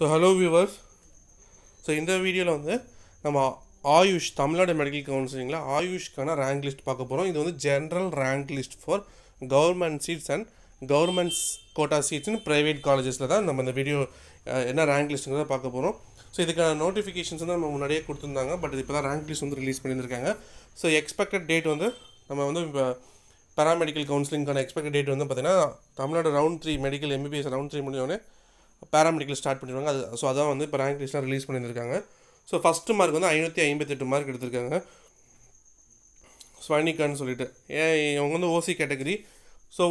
so hello viewers so இந்த வீடியோவில் வந்து நம்ம ஆயுஷ் தமிழ்நாடு மெடிக்கல் கவுன்சிலிங்கில் ஆயுஷ்க்கான ரேங்க் லிஸ்ட் பார்க்க போகிறோம் இது வந்து general rank list for government seats and governments quota சீட்ஸ்னு ப்ரைவேட் காலேஜஸில் தான் நம்ம இந்த வீடியோ என்ன ரேங்க் லிஸ்ட்டுங்கிறத பார்க்க போகிறோம் ஸோ இதுக்கான நோட்டிஃபிகேஷன்ஸ் வந்து நம்ம முன்னாடியே கொடுத்துருந்தாங்க பட் இப்போ தான் ரேங்க் லிஸ்ட் வந்து ரிலீஸ் பண்ணியிருக்காங்க ஸோ எக்ஸ்பெக்டட் டேட் வந்து நம்ம வந்து இப்போ பேராமெடிக்கல் கவுன்சிலிங்கான எக்ஸ்பெக்டட் டேட் வந்து பார்த்திங்கன்னா Tamil Nadu round three medical MBBS round three முடிஞ்சோடனே பேராமெடிக்கல் ஸ்டார்ட் பண்ணிடுவாங்க அது ஸோ அதான் வந்து இப்போ ரேங்க் லிஸ்ட்லாம் ரிலீஸ் பண்ணியிருக்காங்க ஸோ ஃபஸ்ட்டு மார்க் வந்து ஐநூற்றி ஐம்பத்தெட்டு மார்க் எடுத்திருக்காங்க ஸ்வர்ணிகான்னு சொல்லிட்டு ஏன் இவங்க வந்து ஓசி கேட்டகரி ஸோ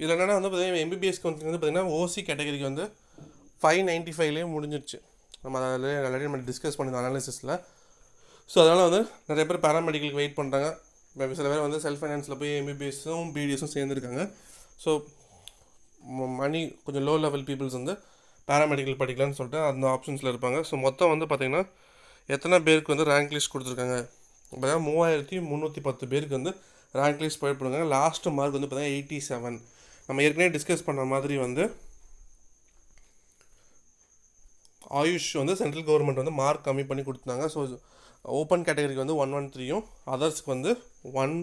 இதில் என்னென்னா வந்து பார்த்திங்கன்னா எம்பிபிஎஸ் கவுன்சிலிங் வந்து பார்த்திங்கன்னா ஓசி கேட்டகரிக்கு வந்து ஃபைவ் நைன்ட்டி ஃபைவ்லேயே முடிஞ்சிருச்சு நம்ம அதில் ஆல்ரெடி நம்ம டிஸ்கஸ் பண்ணியிருந்தோம் அனாலிசிஸில் ஸோ அதனால் வந்து நிறைய பேர் பேராமெடிக்கலுக்கு வெயிட் பண்ணுறாங்க சில பேர் வந்து செல்ஃப் ஃபைனான்ஸில் போய் எம்பிபிஎஸும் பிடிஎஸும் சேர்ந்துருக்காங்க ஸோ மணி கொஞ்சம் லோ லெவல் பீப்புள்ஸ் வந்து பேராமெடிக்கல் படிக்கலான்னு சொல்லிட்டு அந்த ஆப்ஷன்ஸில் இருப்பாங்க ஸோ மொத்தம் வந்து பார்த்திங்கன்னா எத்தனை பேருக்கு வந்து ரேங்க் லிஸ்ட் கொடுத்துருக்காங்க பார்த்தீங்கன்னா மூவாயிரத்தி முந்நூற்றி பத்து பேருக்கு வந்து ரேங்க் லிஸ்ட் ப்ரொவைட் பண்ணுறாங்க லாஸ்ட்டு மார்க் வந்து பார்த்தீங்கன்னா எயிட்டி செவன் நம்ம ஏற்கனவே டிஸ்கஸ் பண்ண மாதிரி வந்து ஆயுஷ் வந்து சென்ட்ரல் கவர்மெண்ட் வந்து மார்க் கம்மி பண்ணி கொடுத்தாங்க ஸோ ஓப்பன் கேட்டகரிக்கு வந்து ஒன் ஒன் த்ரீயும் அதர்ஸ்க்கு வந்து ஒன்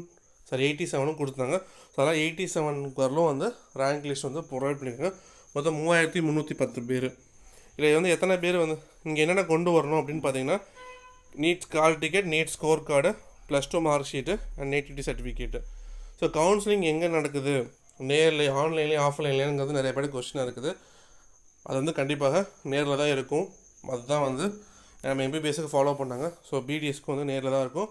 சாரி எயிட்டி செவனும் கொடுத்தாங்க ஸோ அதெல்லாம் எயிட்டி செவன் வரலும் வந்து ரேங்க் லிஸ்ட் வந்து ப்ரொவைட் பண்ணியிருக்காங்க மொத்தம் மூவாயிரத்தி முந்நூற்றி பத்து பேர் இதில் வந்து எத்தனை பேர் வந்து இங்கே என்னென்ன கொண்டு வரணும் அப்படின்னு பார்த்தீங்கன்னா NEET call ticket NEET score card plus two mark sheet and nativity certificate so counselling எங்கே நடக்குது நேரில் ஆன்லைன்லேயும் ஆஃப்லைன்லேங்கிறது நிறைய பேர் கொஸ்டினாக இருக்குது அது வந்து கண்டிப்பாக நேரில் தான் இருக்கும் அதுதான் வந்து நம்ம எம்பிபிஎஸ்க்கு ஃபாலோ பண்ணாங்க ஸோ பிடிஎஸ்க்கு வந்து நேரில் தான் இருக்கும்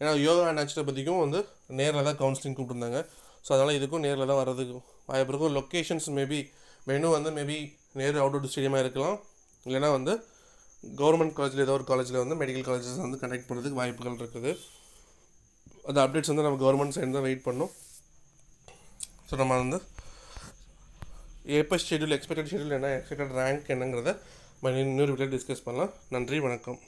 ஏன்னா யோகா அண்ட் நேச்சுரோபதிக்கும் வந்து நேரில் தான் கவுன்சிலிங் கூப்பிட்டுருந்தாங்க ஸோ அதனால் இதுக்கும் நேரில் தான் வர்றதுக்கும் வாய்ப்பு இருக்கும் லொக்கேஷன்ஸ் மேபி வேணும் வந்து மேபி நேரு அவுட் அவுட் ஸ்டேடியமாக இருக்கலாம் இல்லைனா வந்து கவர்மெண்ட் காலேஜில் ஏதோ ஒரு காலேஜில் வந்து மெடிக்கல் காலேஜஸ் வந்து கனெக்ட் பண்ணுறதுக்கு வாய்ப்புகள் இருக்குது அந்த அப்டேட்ஸ் வந்து நம்ம கவர்மெண்ட் சைடு தான் வெயிட் பண்ணோம் ஸோ நம்ம வந்து எப்போ ஷெடியூல் எக்ஸ்பெக்டட் ஷெடியூல் என்ன எக்ஸ்பெக்டட் ரேங்க் என்னங்கிறத இன்னொரு வீட்டில் டிஸ்கஸ் பண்ணலாம் நன்றி வணக்கம்